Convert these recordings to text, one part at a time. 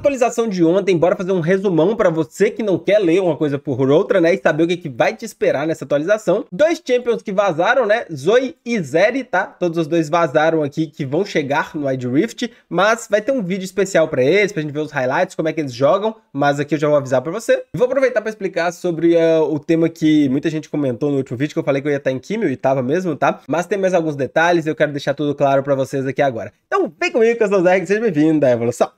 atualização de ontem, bora fazer um resumão para você que não quer ler uma coisa por outra, né? E saber o que, que vai te esperar nessa atualização. Dois champions que vazaram, né? Zoe e Zeri, tá? Todos os dois vazaram aqui que vão chegar no Wide Rift, mas vai ter um vídeo especial para eles, pra gente ver os highlights, como é que eles jogam, mas aqui eu já vou avisar para você. Vou aproveitar para explicar sobre uh, o tema que muita gente comentou no último vídeo, que eu falei que eu ia estar em químio e tava mesmo, tá? Mas tem mais alguns detalhes, e eu quero deixar tudo claro para vocês aqui agora. Então, vem comigo que eu sou o seja bem-vindo à evolução.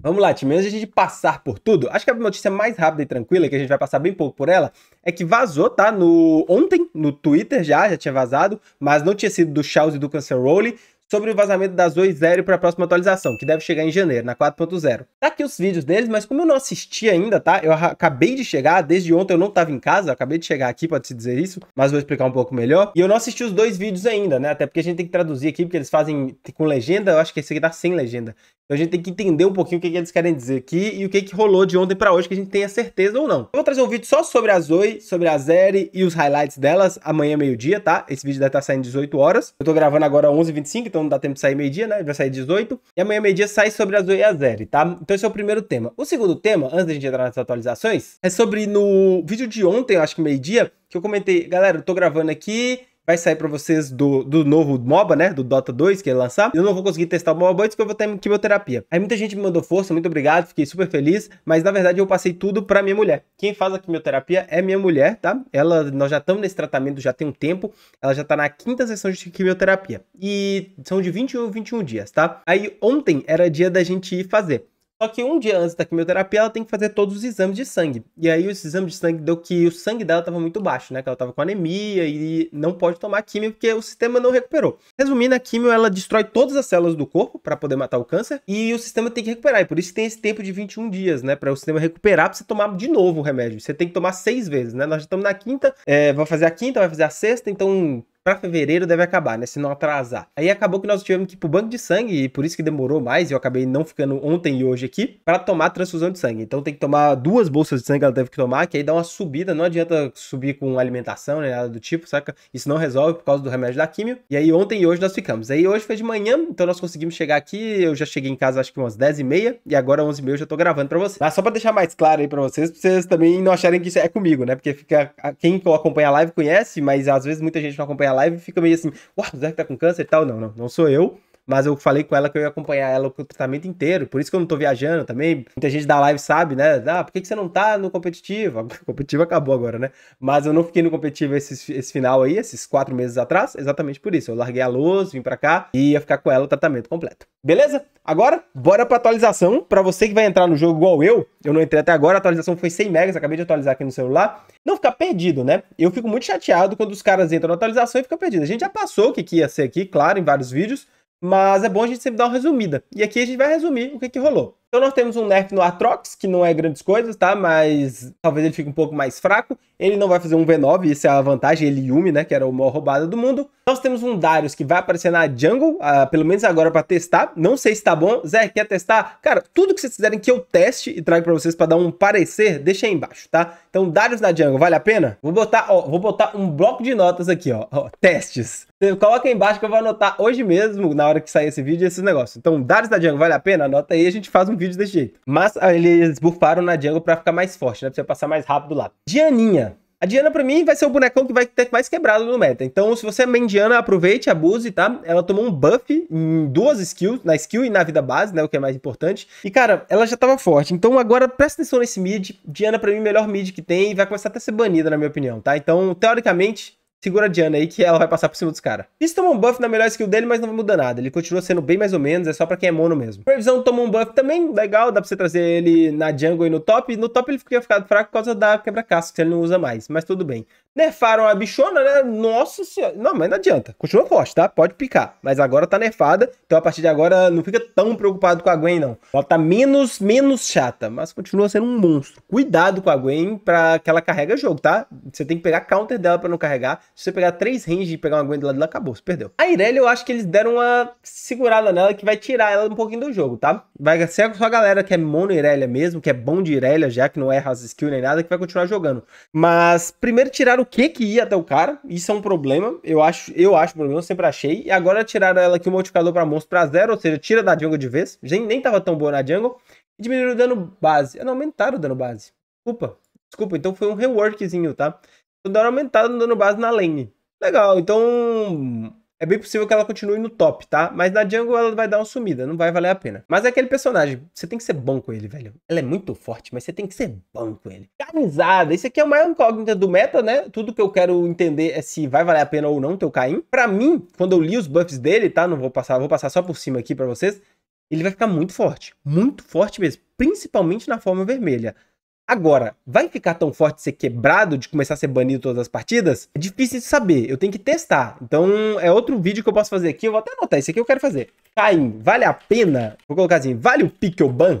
Vamos lá, time. Antes de passar por tudo, acho que a notícia mais rápida e tranquila, que a gente vai passar bem pouco por ela, é que vazou, tá? No, ontem, no Twitter já, já tinha vazado, mas não tinha sido do Charles e do Canceroli, sobre o vazamento da Zoe para a próxima atualização, que deve chegar em janeiro, na 4.0. Tá aqui os vídeos deles, mas como eu não assisti ainda, tá? Eu acabei de chegar, desde ontem eu não estava em casa, acabei de chegar aqui, pode-se dizer isso, mas vou explicar um pouco melhor. E eu não assisti os dois vídeos ainda, né? Até porque a gente tem que traduzir aqui, porque eles fazem com legenda, eu acho que esse aqui tá sem legenda. Então a gente tem que entender um pouquinho o que, eles querem dizer aqui e o que, que rolou de ontem para hoje, que a gente tenha certeza ou não. Eu vou trazer um vídeo só sobre a Zoe, sobre a Zeri e os highlights delas amanhã meio-dia, tá? Esse vídeo deve estar tá saindo 18 horas. Eu tô gravando agora 11h25, então não dá tempo de sair meio-dia, né? Vai sair 18. E amanhã meio-dia sai sobre a Zoe e a Zeri, tá? Então esse é o primeiro tema. O segundo tema, antes da gente entrar nas atualizações, é sobre no vídeo de ontem, eu acho que meio-dia, que eu comentei, galera, eu tô gravando aqui, vai sair para vocês do, do novo MOBA, né? Do Dota 2 que ele lançar. Eu não vou conseguir testar o MOBA antes porque eu vou ter quimioterapia. Aí muita gente me mandou força, muito obrigado, fiquei super feliz, mas na verdade eu passei tudo para minha mulher. Quem faz a quimioterapia é minha mulher, tá? Ela, nós já estamos nesse tratamento já tem um tempo, ela já tá na quinta sessão de quimioterapia. E são de 21 a 21 dias, tá? Aí ontem era dia da gente ir fazer. Só que um dia antes da quimioterapia, ela tem que fazer todos os exames de sangue. E aí, os exames de sangue deu que o sangue dela estava muito baixo, né? Que ela estava com anemia e não pode tomar químio porque o sistema não recuperou. Resumindo, a químio ela destrói todas as células do corpo para poder matar o câncer e o sistema tem que recuperar. E por isso tem esse tempo de 21 dias, né? Para o sistema recuperar, para você tomar de novo o remédio. Você tem que tomar seis vezes, né? Nós já estamos na quinta, é, vai fazer a quinta, vai fazer a sexta, então para fevereiro deve acabar, né? Se não atrasar. Aí acabou que nós tivemos que ir pro banco de sangue, e por isso que demorou mais, e eu acabei não ficando ontem e hoje aqui, para tomar transfusão de sangue. Então tem que tomar duas bolsas de sangue ela teve que tomar, que aí dá uma subida, não adianta subir com alimentação, né, nada do tipo, saca? Isso não resolve por causa do remédio da químio. E aí ontem e hoje nós ficamos. Aí hoje foi de manhã, então nós conseguimos chegar aqui, eu já cheguei em casa acho que umas 10 e meia e, agora 11 e meia eu já tô gravando pra vocês. Mas só pra deixar mais claro aí pra vocês, pra vocês também não acharem que isso é comigo, né? Porque fica, quem acompanha a live conhece, mas às vezes muita gente não acompanha a live fica meio assim, uau, o Zé que tá com câncer e tal. Não, não, não sou eu mas eu falei com ela que eu ia acompanhar ela o tratamento inteiro, por isso que eu não tô viajando também. Muita gente da live sabe, né? Ah, por que, que você não tá no competitivo? O competitivo acabou agora, né? Mas eu não fiquei no competitivo esse, esse final aí, esses quatro meses atrás, exatamente por isso. Eu larguei a luz, vim pra cá e ia ficar com ela o tratamento completo. Beleza? Agora, bora pra atualização. Pra você que vai entrar no jogo igual eu, eu não entrei até agora, a atualização foi 100 megas, acabei de atualizar aqui no celular. Não ficar perdido, né? Eu fico muito chateado quando os caras entram na atualização e ficam perdidos. A gente já passou o que, que ia ser aqui, claro, em vários vídeos, mas é bom a gente sempre dar uma resumida. E aqui a gente vai resumir o que, que rolou. Então nós temos um nerf no Atrox, que não é grandes coisas, tá? Mas talvez ele fique um pouco mais fraco. Ele não vai fazer um V9, isso é a vantagem. Ele Yumi, né? Que era o maior roubada do mundo. Nós temos um Darius que vai aparecer na jungle, ah, pelo menos agora pra testar. Não sei se tá bom. Zé, quer testar? Cara, tudo que vocês quiserem que eu teste e trago pra vocês pra dar um parecer, deixa aí embaixo, tá? Então Darius na jungle, vale a pena? Vou botar, ó, vou botar um bloco de notas aqui, ó. ó testes. Coloca aí embaixo que eu vou anotar hoje mesmo, na hora que sair esse vídeo, esses negócios. Então Darius na jungle, vale a pena? Anota aí, a gente faz um vídeos desse jeito. Mas ah, eles bufaram na jungle pra ficar mais forte, né? Pra você passar mais rápido lá. Dianinha. A Diana, pra mim, vai ser o bonecão que vai ter mais quebrado no meta. Então, se você é main Diana, aproveite, abuse, tá? Ela tomou um buff em duas skills, na skill e na vida base, né? O que é mais importante. E, cara, ela já tava forte. Então, agora, presta atenção nesse mid. Diana, pra mim, melhor mid que tem e vai começar até a ser banida, na minha opinião, tá? Então, teoricamente, Segura a Diana aí que ela vai passar por cima dos caras. Isso tomou um buff na melhor skill dele, mas não muda nada. Ele continua sendo bem mais ou menos, é só pra quem é mono mesmo. Previsão tomou um buff também, legal, dá pra você trazer ele na jungle e no top. No top ele fica ficado fraco por causa da quebra-casco, que ele não usa mais, mas tudo bem. Nerfaram a bichona, né? Nossa senhora. Não, mas não adianta. Continua forte, tá? Pode picar. Mas agora tá nerfada. Então a partir de agora não fica tão preocupado com a Gwen, não. Ela tá menos, menos chata, mas continua sendo um monstro. Cuidado com a Gwen pra que ela carrega jogo, tá? Você tem que pegar counter dela pra não carregar. Se você pegar três range e pegar uma Gwen do lado dela, acabou. Você perdeu. A Irelia, eu acho que eles deram uma segurada nela que vai tirar ela um pouquinho do jogo, tá? Vai ser só a galera que é mono Irelia mesmo, que é bom de Irelia já, que não erra as skills nem nada, que vai continuar jogando. Mas primeiro tiraram que que ia até o cara. Isso é um problema. Eu acho, eu acho um problema, eu sempre achei. E agora tiraram ela aqui o multiplicador para monstro para zero, ou seja, tira da jungle de vez. Nem, nem tava tão boa na jungle. E diminuíram o dano base. Não, aumentaram o dano base. Desculpa. Desculpa, então foi um reworkzinho, tá? Então deram aumentado no dano base na lane. Legal, então é bem possível que ela continue no top, tá? Mas na jungle ela vai dar uma sumida, não vai valer a pena. Mas é aquele personagem, você tem que ser bom com ele, velho. Ela é muito forte, mas você tem que ser bom com ele. Camisada, isso aqui é o maior incógnita do meta, né? Tudo que eu quero entender é se vai valer a pena ou não teu Caim. Pra mim, quando eu li os buffs dele, tá? Não vou passar, vou passar só por cima aqui pra vocês. Ele vai ficar muito forte, muito forte mesmo, principalmente na forma vermelha. Agora, vai ficar tão forte ser quebrado de começar a ser banido todas as partidas? É difícil de saber, eu tenho que testar. Então é outro vídeo que eu posso fazer aqui, eu vou até anotar, esse aqui eu quero fazer. Caim, vale a pena? Vou colocar assim, vale o pickle ban?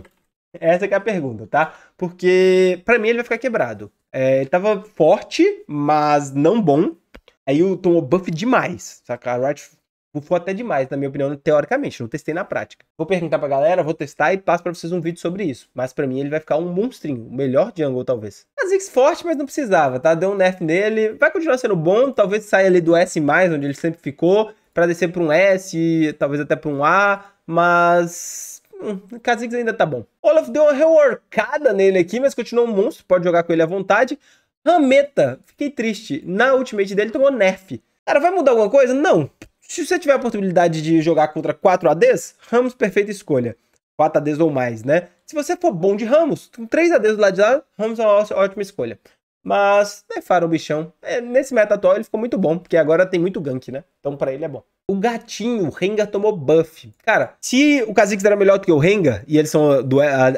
Essa que é a pergunta, tá? Porque para mim ele vai ficar quebrado. É, ele tava forte, mas não bom. Aí tomou buff demais, saca? A Riot bufou até demais, na minha opinião, teoricamente, não testei na prática. Vou perguntar pra galera, vou testar e passo pra vocês um vídeo sobre isso. Mas pra mim ele vai ficar um monstrinho, o melhor jungle talvez. Kha'Zix forte, mas não precisava, tá? Deu um nerf nele, vai continuar sendo bom, talvez saia ali do S+, onde ele sempre ficou, pra descer pra um S, talvez até pra um A, mas... Hum, Kha'Zix ainda tá bom. Olaf deu uma reworkada nele aqui, mas continuou um monstro, pode jogar com ele à vontade. Rameta, fiquei triste, na ultimate dele tomou nerf. Cara, vai mudar alguma coisa? Não, se você tiver a oportunidade de jogar contra 4 ADs, Ramos perfeita escolha. 4 ADs ou mais, né? Se você for bom de Ramos, com 3 ADs do lado de lá, Ramos é uma ótima escolha. Mas, né, Faro, o bichão, é, nesse meta atual ele ficou muito bom, porque agora tem muito gank, né? Então para ele é bom. O gatinho, o Rengar tomou buff. Cara, se o Kha'Zix era melhor do que o Rengar, e eles são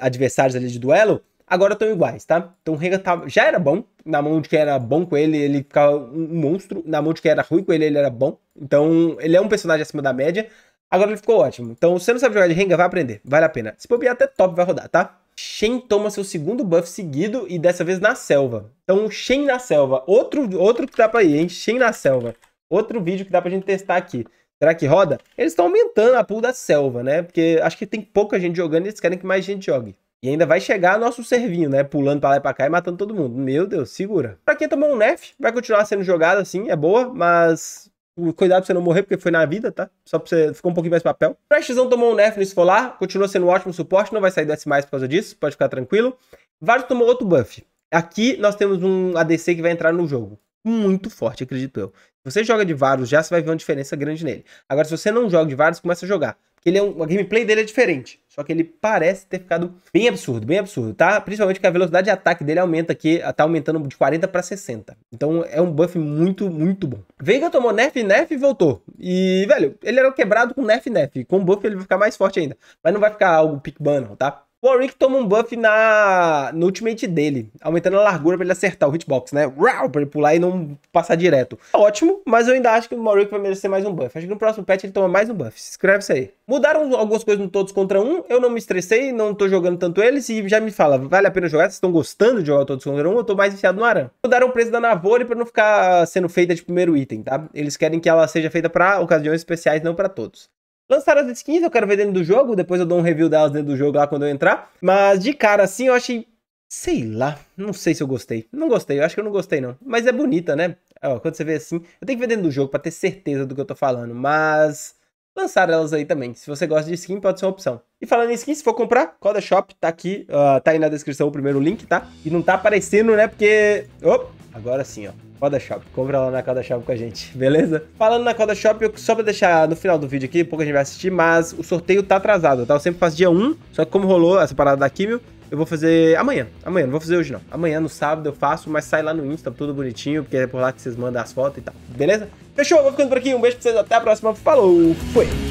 adversários ali de duelo, agora estão iguais, tá? Então o Renga tava, tá, já era bom, na mão de que era bom com ele, ele ficava um monstro, na mão de que era ruim com ele, ele era bom. Então ele é um personagem acima da média, agora ele ficou ótimo. Então se você não sabe jogar de Renga, vai aprender, vale a pena. Se bobear até top, vai rodar, tá? Shen toma seu segundo buff seguido e dessa vez na selva. Então Shen na selva, outro, outro que dá pra ir, hein? Shen na selva. Outro vídeo que dá pra gente testar aqui. Será que roda? Eles estão aumentando a pool da selva, né? Porque acho que tem pouca gente jogando e eles querem que mais gente jogue. E ainda vai chegar nosso servinho, né? Pulando pra lá e pra cá e matando todo mundo. Meu Deus, segura. Pra quem tomou um nef, vai continuar sendo jogado assim, é boa, mas Cuidado pra você não morrer, porque foi na vida, tá? Só pra você ficar um pouquinho mais papel. Prestizão tomou um nerf no esfolar, continua sendo um ótimo suporte, não vai sair do S mais por causa disso, pode ficar tranquilo. vários tomou outro buff. Aqui nós temos um ADC que vai entrar no jogo. Muito forte, acredito eu. Se você joga de vários já, você vai ver uma diferença grande nele. Agora, se você não joga de vários começa a jogar. Ele é um, a gameplay dele é diferente. Só que ele parece ter ficado bem absurdo, bem absurdo, tá? Principalmente que a velocidade de ataque dele aumenta aqui, tá aumentando de 40 para 60. Então é um buff muito, muito bom. Veiga tomou nerf, nerf e voltou. E, velho, ele era quebrado com nerf, nerf. Com buff ele vai ficar mais forte ainda. Mas não vai ficar algo pick ban, não, tá? Warwick toma um buff na, no ultimate dele, aumentando a largura para ele acertar o hitbox, né? Rau, pra ele pular e não passar direto. Tá ótimo, mas eu ainda acho que o Warwick vai merecer mais um buff. Acho que no próximo patch ele toma mais um buff. Se inscreve isso aí. Mudaram algumas coisas no todos contra um. Eu não me estressei, não tô jogando tanto eles. E já me fala, vale a pena jogar? Vocês estão gostando de jogar todos contra um? Eu tô mais viciado no Aran. Mudaram o preço da Navori para não ficar sendo feita de primeiro item, tá? Eles querem que ela seja feita para ocasiões especiais, não para todos. Lançaram as skins, eu quero ver dentro do jogo, depois eu dou um review delas dentro do jogo lá quando eu entrar. Mas de cara assim, eu achei. Sei lá, não sei se eu gostei. Não gostei, eu acho que eu não gostei não. Mas é bonita, né? Ó, quando você vê assim, eu tenho que ver dentro do jogo para ter certeza do que eu tô falando, mas lançar elas aí também. Se você gosta de skin, pode ser uma opção. E falando em skin, se for comprar, Coda Shop tá aqui, uh, tá aí na descrição o primeiro link, tá? E não tá aparecendo, né? Porque. Oh, agora sim, ó. Coda Shop. Compra lá na Coda Shop com a gente, beleza? Falando na Coda Shop, eu, só pra deixar no final do vídeo aqui, pouco a gente vai assistir, mas o sorteio tá atrasado, tá? Eu sempre faço dia 1, só que como rolou essa parada da Kimio, eu vou fazer amanhã. Amanhã, não vou fazer hoje não. Amanhã, no sábado, eu faço, mas sai lá no Insta, tudo bonitinho, porque é por lá que vocês mandam as fotos e tal. Beleza? Fechou? Vou ficando por aqui. Um beijo pra vocês, até a próxima. Falou, foi!